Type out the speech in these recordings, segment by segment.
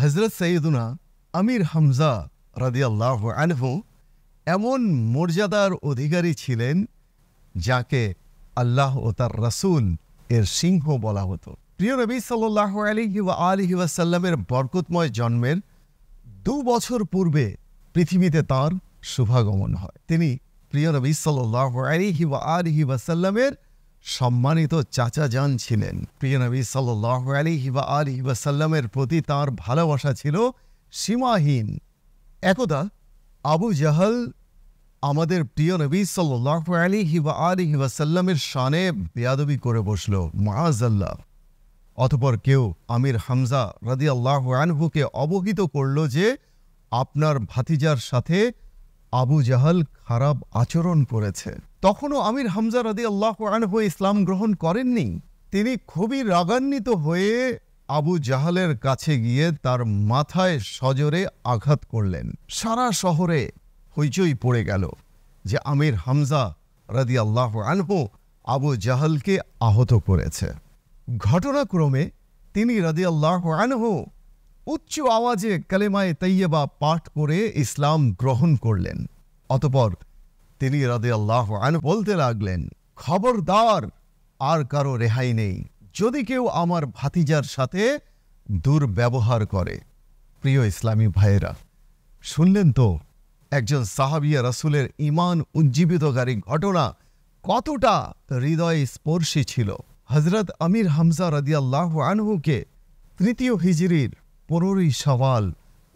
হজরত সৈয়দুনা আমির হামজা রাদিয়াল্লাহ আনহু এমন মর্যাদার অধিকারী ছিলেন যাকে আল্লাহ ও তার রসুল এর সিংহ বলা হতো প্রিয় নবী সাল্লাহ আলিহি ওয়া আলহি ওয়াসাল্লামের বরকতময় জন্মের দু বছর পূর্বে পৃথিবীতে তার শুভাগমন হয় তিনি প্রিয় নবী সাল্লাহ আলিহি ওয়া আলহি ওয়াসাল্লামের সম্মানিত চাচা যান ছিলেন প্রিয় নবী সাল্লাহ আলী হিবা আলী সাল্লামের প্রতি তার ভালোবাসা ছিল সীমাহীন একদা আবু জাহাল আমাদের প্রিয় নবী সাল্লাহ আলী হিবা আলী সাল্লামের শানে বেয়াদবি করে বসল মাহাজাল্লাহ অতপর কেউ আমির হামজা রাদি আল্লাহ আনহুকে অবহিত করল যে আপনার ভাতিজার সাথে আবু জাহাল খারাপ আচরণ করেছে তখনও আমির হামজা রাদি আল্লাহ আনহু ইসলাম গ্রহণ করেননি তিনি খুবই রাগান্বিত হয়ে আবু জাহালের কাছে গিয়ে তার মাথায় সজরে আঘাত করলেন সারা শহরে হইচই পড়ে গেল যে আমির হামজা রাদি আল্লাহ আনহু আবু জাহালকে আহত করেছে ঘটনাক্রমে তিনি রাদি আল্লাহ আনহু উচ্চ আওয়াজে কালেমায় তৈয়বা পাঠ করে ইসলাম গ্রহণ করলেন অতপর তিনি রাদে আল্লাহ আন বলতে লাগলেন খবরদার আর কারো রেহাই নেই যদি কেউ আমার ভাতিজার সাথে দুর্ব্যবহার করে প্রিয় ইসলামী ভাইয়েরা শুনলেন তো একজন সাহাবিয়া রাসুলের ইমান উজ্জীবিতকারী ঘটনা কতটা হৃদয় স্পর্শী ছিল হজরত আমির হামজা রদিয়াল্লাহ আনহুকে তৃতীয় হিজরির পনেরোই সওয়াল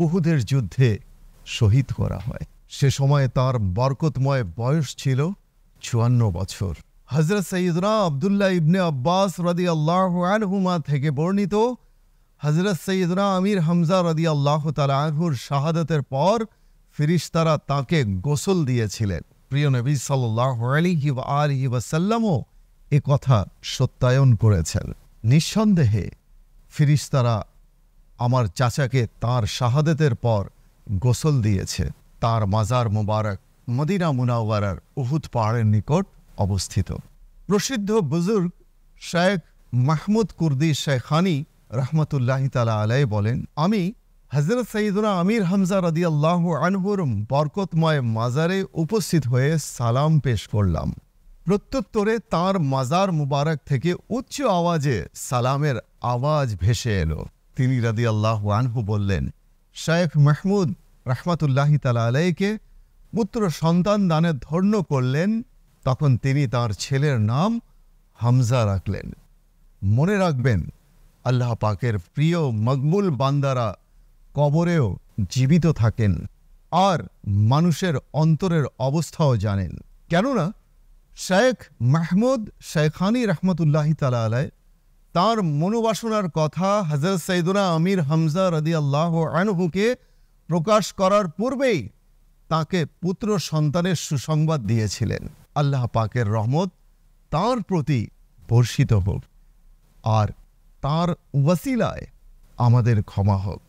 উহুদের যুদ্ধে শহীদ করা হয় সে সময়ে তার বরকতময় বয়স ছিল চুয়ান্ন বছর হজরত সঈদরা আবদুল্লাহ ইবনে আব্বাস রদি আল্লাহমা থেকে বর্ণিত হজরত সঈদরা আমির হামজা রদি আল্লাহ তালাহুর শাহাদতের পর ফিরিস্তারা তাকে গোসল দিয়েছিলেন প্রিয় নবী সাল্লি আলিহি আলহি ওয়াসাল্লামও এ কথা সত্যায়ন করেছেন নিঃসন্দেহে ফিরিস্তারা আমার চাচাকে তার শাহাদতের পর গোসল দিয়েছে তার মাজার মুবারক মদিনা মুনাওয়ারার উহুদ পাহাড়ের নিকট অবস্থিত প্রসিদ্ধ বুজুর্গ শেখ মাহমুদ কুর্দি শেখানি রহমতুল্লাহ তালা আলাই বলেন আমি হজরত সঈদুরা আমির হামজা রদি আল্লাহ আনহুর বরকতময় মাজারে উপস্থিত হয়ে সালাম পেশ করলাম প্রত্যুত্তরে তার মাজার মুবারক থেকে উচ্চ আওয়াজে সালামের আওয়াজ ভেসে এলো তিনি রাদি আল্লাহ আনহু বললেন শেখ মাহমুদ রাহমাতুল্লাহি তালা আলাইকে পুত্র সন্তান দানে ধন্য করলেন তখন তিনি তার ছেলের নাম হামজা রাখলেন মনে রাখবেন আল্লাহ পাকের প্রিয় মকবুল বান্দারা কবরেও জীবিত থাকেন আর মানুষের অন্তরের অবস্থাও জানেন কেননা শেখ মাহমুদ শেখানি রহমতুল্লাহি তালা আলায় তার মনোবাসনার কথা হজরত সৈদুরা আমির হামজা রদি আল্লাহ আনহুকে প্রকাশ করার পূর্বেই তাকে পুত্র সন্তানের সুসংবাদ দিয়েছিলেন আল্লাহ পাকের রহমত তার প্রতি বর্ষিত হোক আর তার ওয়াসিলায় আমাদের ক্ষমা হোক